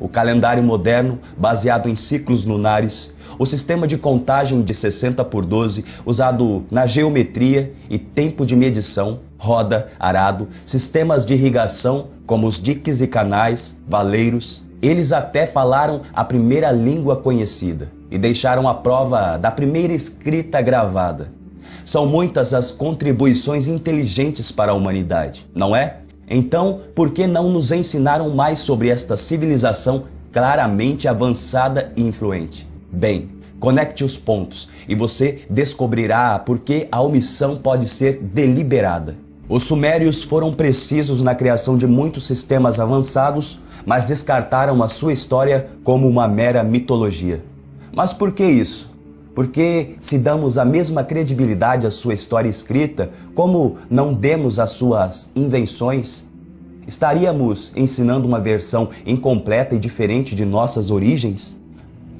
o calendário moderno, baseado em ciclos lunares, o sistema de contagem de 60 por 12, usado na geometria e tempo de medição, roda, arado, sistemas de irrigação, como os diques e canais, valeiros. Eles até falaram a primeira língua conhecida e deixaram a prova da primeira escrita gravada. São muitas as contribuições inteligentes para a humanidade, não é? Então, por que não nos ensinaram mais sobre esta civilização claramente avançada e influente? Bem, conecte os pontos e você descobrirá por que a omissão pode ser deliberada. Os sumérios foram precisos na criação de muitos sistemas avançados, mas descartaram a sua história como uma mera mitologia. Mas por que isso? Porque se damos a mesma credibilidade à sua história escrita, como não demos às suas invenções, estaríamos ensinando uma versão incompleta e diferente de nossas origens?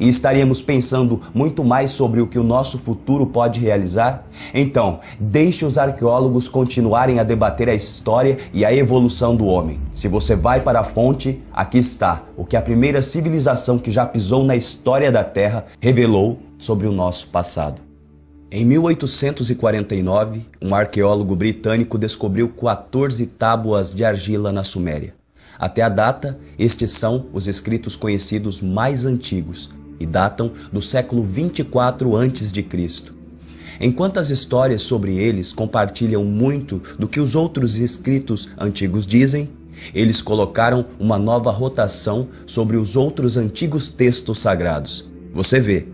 E estaríamos pensando muito mais sobre o que o nosso futuro pode realizar? Então, deixe os arqueólogos continuarem a debater a história e a evolução do homem. Se você vai para a fonte, aqui está o que a primeira civilização que já pisou na história da Terra revelou sobre o nosso passado. Em 1849, um arqueólogo britânico descobriu 14 tábuas de argila na Suméria. Até a data, estes são os escritos conhecidos mais antigos e datam do século 24 a.C. Enquanto as histórias sobre eles compartilham muito do que os outros escritos antigos dizem, eles colocaram uma nova rotação sobre os outros antigos textos sagrados. Você vê,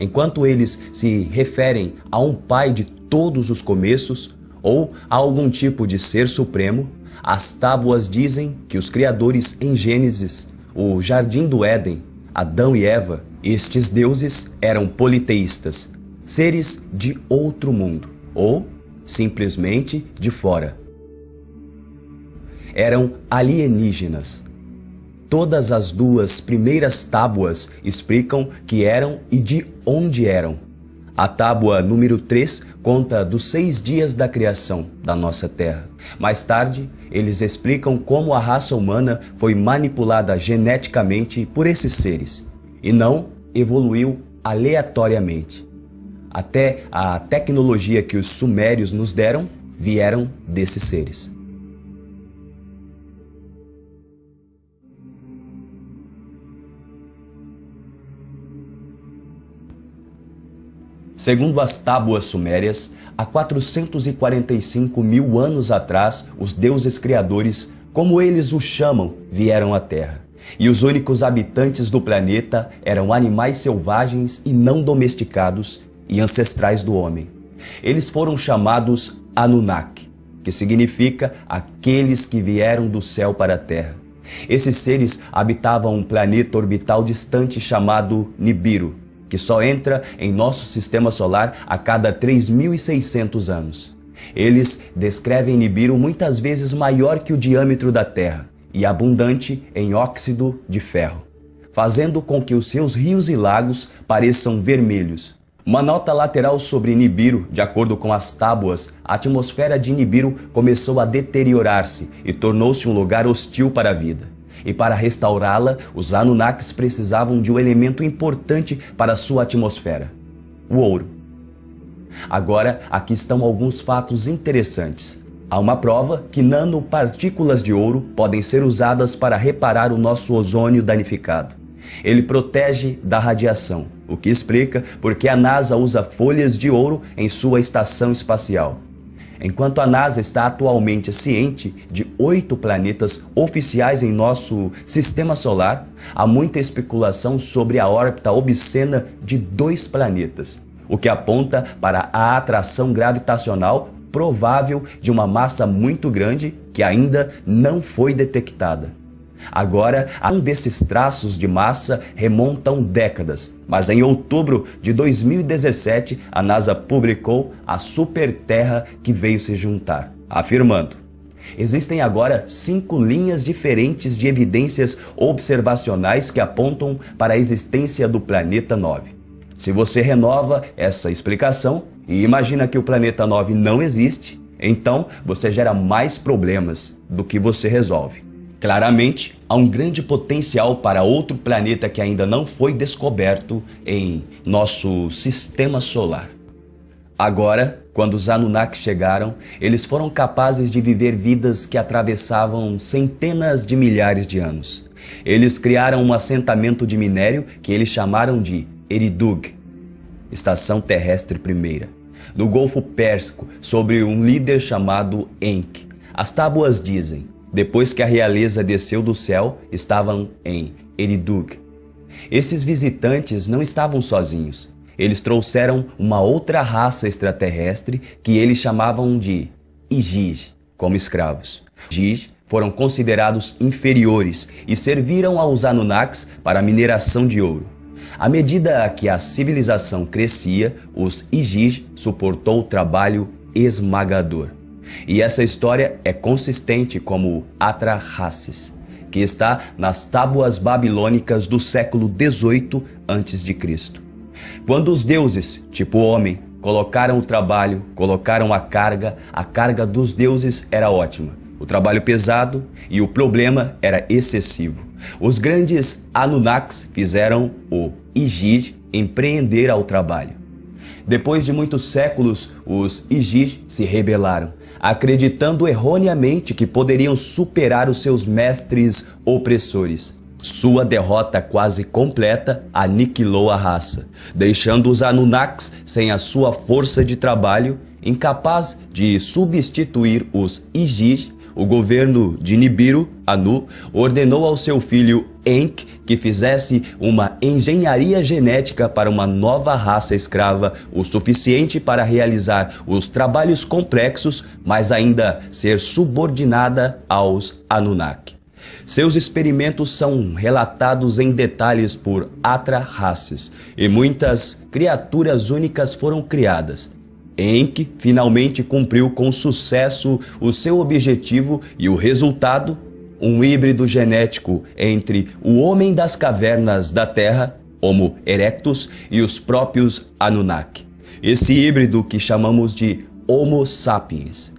Enquanto eles se referem a um pai de todos os começos ou a algum tipo de ser supremo, as tábuas dizem que os criadores em Gênesis, o jardim do Éden, Adão e Eva, estes deuses eram politeístas, seres de outro mundo ou simplesmente de fora. Eram alienígenas. Todas as duas primeiras tábuas explicam que eram e de onde eram. A tábua número 3 conta dos seis dias da criação da nossa Terra. Mais tarde, eles explicam como a raça humana foi manipulada geneticamente por esses seres e não evoluiu aleatoriamente. Até a tecnologia que os sumérios nos deram vieram desses seres. Segundo as tábuas sumérias, há 445 mil anos atrás, os deuses criadores, como eles o chamam, vieram à Terra. E os únicos habitantes do planeta eram animais selvagens e não domesticados e ancestrais do homem. Eles foram chamados Anunnaki, que significa aqueles que vieram do céu para a terra. Esses seres habitavam um planeta orbital distante chamado Nibiru, que só entra em nosso sistema solar a cada 3.600 anos. Eles descrevem Nibiru muitas vezes maior que o diâmetro da Terra e abundante em óxido de ferro, fazendo com que os seus rios e lagos pareçam vermelhos. Uma nota lateral sobre Nibiru, de acordo com as tábuas, a atmosfera de Nibiru começou a deteriorar-se e tornou-se um lugar hostil para a vida e para restaurá-la, os Anunnakis precisavam de um elemento importante para sua atmosfera: o ouro. Agora, aqui estão alguns fatos interessantes. Há uma prova que nanopartículas de ouro podem ser usadas para reparar o nosso ozônio danificado. Ele protege da radiação, o que explica porque a NASA usa folhas de ouro em sua estação espacial. Enquanto a NASA está atualmente ciente de oito planetas oficiais em nosso sistema solar, há muita especulação sobre a órbita obscena de dois planetas, o que aponta para a atração gravitacional provável de uma massa muito grande que ainda não foi detectada. Agora, um desses traços de massa remontam décadas, mas em outubro de 2017, a NASA publicou a Superterra que veio se juntar, afirmando: Existem agora cinco linhas diferentes de evidências observacionais que apontam para a existência do planeta 9. Se você renova essa explicação e imagina que o planeta 9 não existe, então você gera mais problemas do que você resolve. Claramente, há um grande potencial para outro planeta que ainda não foi descoberto em nosso sistema solar. Agora, quando os Anunnaki chegaram, eles foram capazes de viver vidas que atravessavam centenas de milhares de anos. Eles criaram um assentamento de minério que eles chamaram de Eridug, Estação Terrestre Primeira, no Golfo Pérsico, sobre um líder chamado Enk. As tábuas dizem depois que a realeza desceu do céu, estavam em Eridug. Esses visitantes não estavam sozinhos. Eles trouxeram uma outra raça extraterrestre que eles chamavam de Igiz, como escravos. Igiz foram considerados inferiores e serviram aos Anunnakis para a mineração de ouro. À medida que a civilização crescia, os Igiz suportou o trabalho esmagador. E essa história é consistente como Atrahasis, que está nas tábuas babilônicas do século 18 a.C. Quando os deuses, tipo homem, colocaram o trabalho, colocaram a carga, a carga dos deuses era ótima. O trabalho pesado e o problema era excessivo. Os grandes Anunnakis fizeram o Igir empreender ao trabalho. Depois de muitos séculos, os Igis se rebelaram, acreditando erroneamente que poderiam superar os seus mestres opressores. Sua derrota quase completa aniquilou a raça, deixando os Anunnaks sem a sua força de trabalho, incapaz de substituir os Igis. O governo de Nibiru, Anu, ordenou ao seu filho Enk que fizesse uma engenharia genética para uma nova raça escrava, o suficiente para realizar os trabalhos complexos, mas ainda ser subordinada aos Anunnaki. Seus experimentos são relatados em detalhes por Atra Hasses e muitas criaturas únicas foram criadas. Enk finalmente cumpriu com sucesso o seu objetivo e o resultado um híbrido genético entre o homem das cavernas da Terra, Homo erectus, e os próprios Anunnaki. Esse híbrido que chamamos de Homo sapiens.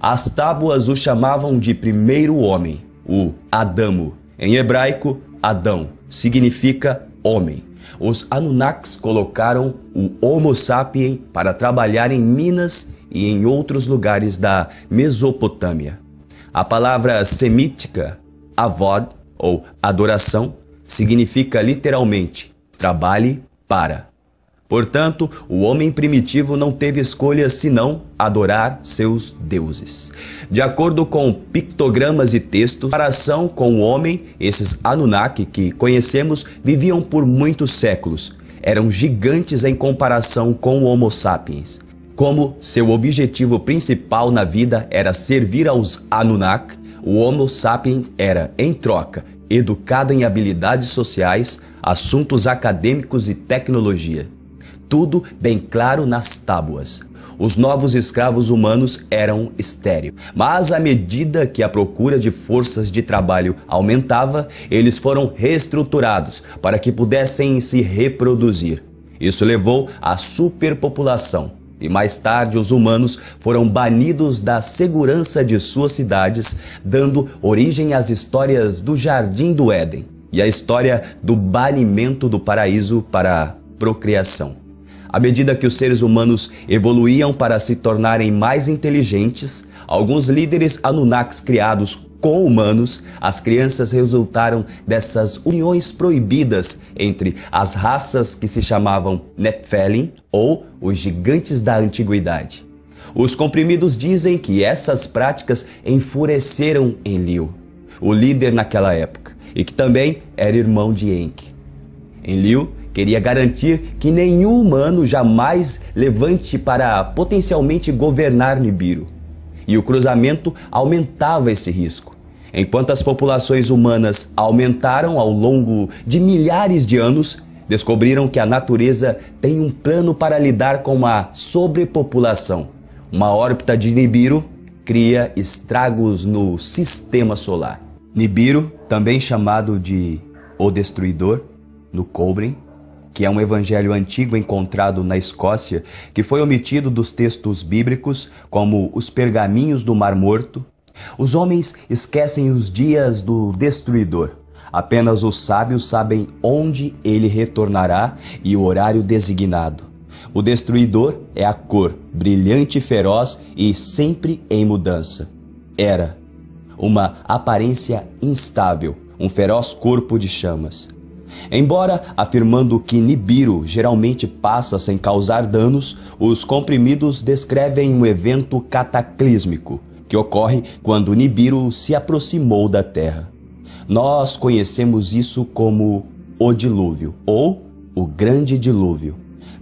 As tábuas o chamavam de primeiro homem, o Adamo. Em hebraico, Adão significa homem. Os Anunnakis colocaram o Homo sapiens para trabalhar em minas e em outros lugares da Mesopotâmia. A palavra semítica, avod, ou adoração, significa literalmente trabalhe para. Portanto, o homem primitivo não teve escolha senão adorar seus deuses. De acordo com pictogramas e textos, comparação com o homem, esses Anunnaki que conhecemos viviam por muitos séculos. Eram gigantes em comparação com o Homo sapiens. Como seu objetivo principal na vida era servir aos Anunnaki, o Homo sapiens era, em troca, educado em habilidades sociais, assuntos acadêmicos e tecnologia. Tudo bem claro nas tábuas. Os novos escravos humanos eram estéreo, mas à medida que a procura de forças de trabalho aumentava, eles foram reestruturados para que pudessem se reproduzir. Isso levou à superpopulação e mais tarde os humanos foram banidos da segurança de suas cidades, dando origem às histórias do Jardim do Éden e à história do banimento do paraíso para a procriação. À medida que os seres humanos evoluíam para se tornarem mais inteligentes, alguns líderes Anunnakis criados com humanos, as crianças resultaram dessas uniões proibidas entre as raças que se chamavam Nephilim ou os gigantes da antiguidade. Os comprimidos dizem que essas práticas enfureceram Enlil, o líder naquela época, e que também era irmão de Enki. Enlil queria garantir que nenhum humano jamais levante para potencialmente governar Nibiru. E o cruzamento aumentava esse risco. Enquanto as populações humanas aumentaram ao longo de milhares de anos, descobriram que a natureza tem um plano para lidar com a sobrepopulação. Uma órbita de Nibiru cria estragos no sistema solar. Nibiru, também chamado de O Destruidor, no Cobrem, que é um evangelho antigo encontrado na Escócia, que foi omitido dos textos bíblicos, como os pergaminhos do Mar Morto, os homens esquecem os dias do destruidor. Apenas os sábios sabem onde ele retornará e o horário designado. O destruidor é a cor, brilhante e feroz e sempre em mudança. Era uma aparência instável, um feroz corpo de chamas. Embora afirmando que Nibiru geralmente passa sem causar danos, os comprimidos descrevem um evento cataclísmico que ocorre quando Nibiru se aproximou da Terra. Nós conhecemos isso como o dilúvio ou o grande dilúvio.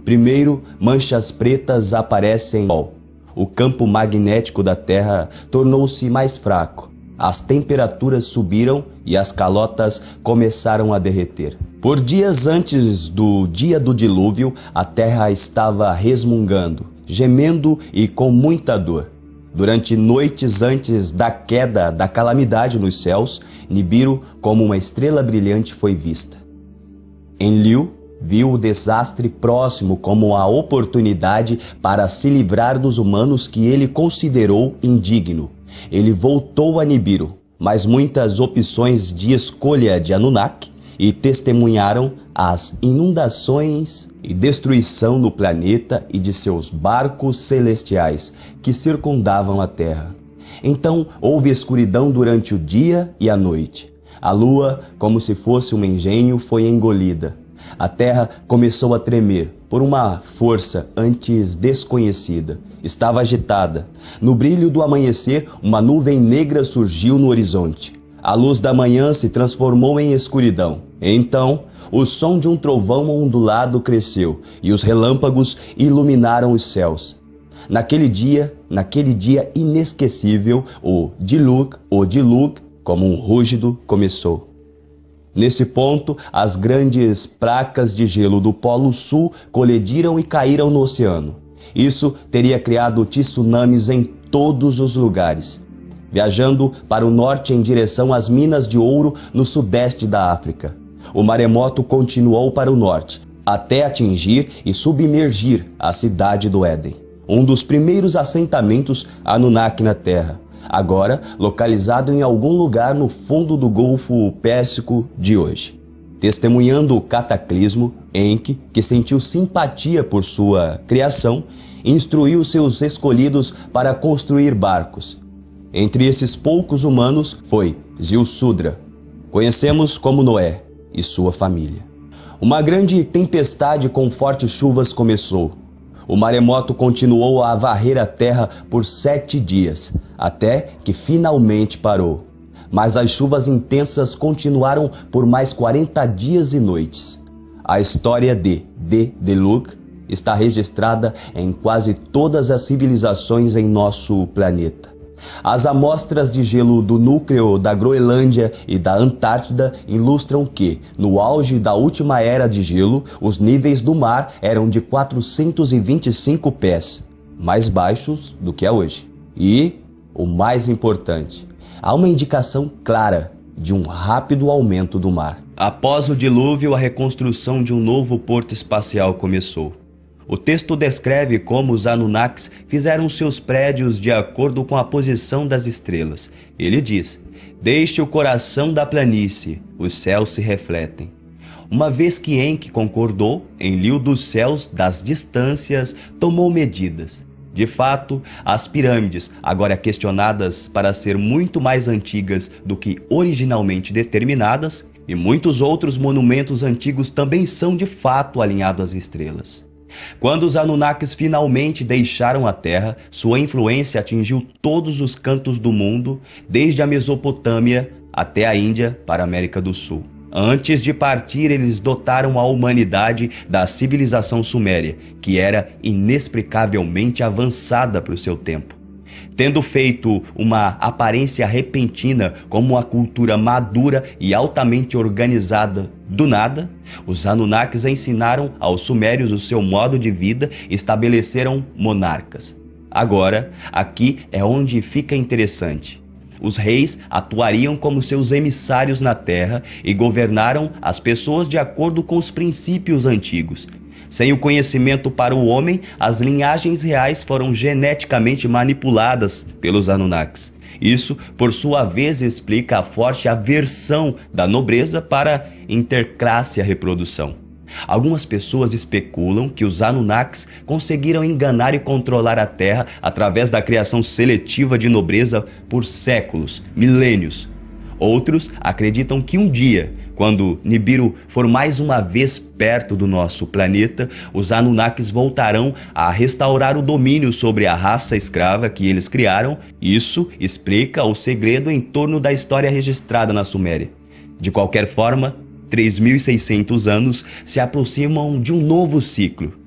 Primeiro, manchas pretas aparecem no Sol. O campo magnético da Terra tornou-se mais fraco as temperaturas subiram e as calotas começaram a derreter. Por dias antes do dia do dilúvio, a terra estava resmungando, gemendo e com muita dor. Durante noites antes da queda da calamidade nos céus, Nibiru, como uma estrela brilhante, foi vista. Enlil viu o desastre próximo como a oportunidade para se livrar dos humanos que ele considerou indigno. Ele voltou a Nibiru, mas muitas opções de escolha de Anunnaki e testemunharam as inundações e destruição do planeta e de seus barcos celestiais que circundavam a Terra. Então houve escuridão durante o dia e a noite. A lua, como se fosse um engenho, foi engolida. A terra começou a tremer por uma força antes desconhecida. Estava agitada. No brilho do amanhecer, uma nuvem negra surgiu no horizonte. A luz da manhã se transformou em escuridão. Então, o som de um trovão ondulado cresceu e os relâmpagos iluminaram os céus. Naquele dia, naquele dia inesquecível, o Diluc, o Diluc, como um rúgido, começou. Nesse ponto, as grandes placas de gelo do Polo Sul colidiram e caíram no oceano. Isso teria criado tsunamis em todos os lugares. Viajando para o norte em direção às minas de ouro no sudeste da África. O maremoto continuou para o norte, até atingir e submergir a cidade do Éden, um dos primeiros assentamentos Anunnaki na Terra agora localizado em algum lugar no fundo do Golfo Pérsico de hoje. Testemunhando o cataclismo, Enki, que sentiu simpatia por sua criação, instruiu seus escolhidos para construir barcos. Entre esses poucos humanos foi Zilsudra, conhecemos como Noé, e sua família. Uma grande tempestade com fortes chuvas começou o maremoto continuou a varrer a terra por sete dias, até que finalmente parou. Mas as chuvas intensas continuaram por mais 40 dias e noites. A história de De Deluc está registrada em quase todas as civilizações em nosso planeta. As amostras de gelo do núcleo da Groenlândia e da Antártida ilustram que, no auge da última era de gelo, os níveis do mar eram de 425 pés, mais baixos do que é hoje. E, o mais importante, há uma indicação clara de um rápido aumento do mar. Após o dilúvio, a reconstrução de um novo porto espacial começou. O texto descreve como os Anunnakis fizeram seus prédios de acordo com a posição das estrelas. Ele diz: Deixe o coração da planície, os céus se refletem. Uma vez que Enki concordou, Enlil dos céus das distâncias tomou medidas. De fato, as pirâmides, agora questionadas para ser muito mais antigas do que originalmente determinadas, e muitos outros monumentos antigos também são de fato alinhados às estrelas. Quando os Anunnakis finalmente deixaram a Terra, sua influência atingiu todos os cantos do mundo, desde a Mesopotâmia até a Índia para a América do Sul. Antes de partir, eles dotaram a humanidade da civilização suméria, que era inexplicavelmente avançada para o seu tempo tendo feito uma aparência repentina como uma cultura madura e altamente organizada do nada, os Anunnakis ensinaram aos sumérios o seu modo de vida e estabeleceram monarcas. Agora, aqui é onde fica interessante. Os reis atuariam como seus emissários na terra e governaram as pessoas de acordo com os princípios antigos, sem o conhecimento para o homem, as linhagens reais foram geneticamente manipuladas pelos Anunnakis. Isso, por sua vez, explica a forte aversão da nobreza para interclasse à reprodução. Algumas pessoas especulam que os Anunnakis conseguiram enganar e controlar a Terra através da criação seletiva de nobreza por séculos, milênios. Outros acreditam que um dia quando Nibiru for mais uma vez perto do nosso planeta, os Anunnakis voltarão a restaurar o domínio sobre a raça escrava que eles criaram. Isso explica o segredo em torno da história registrada na Suméria. De qualquer forma, 3.600 anos se aproximam de um novo ciclo.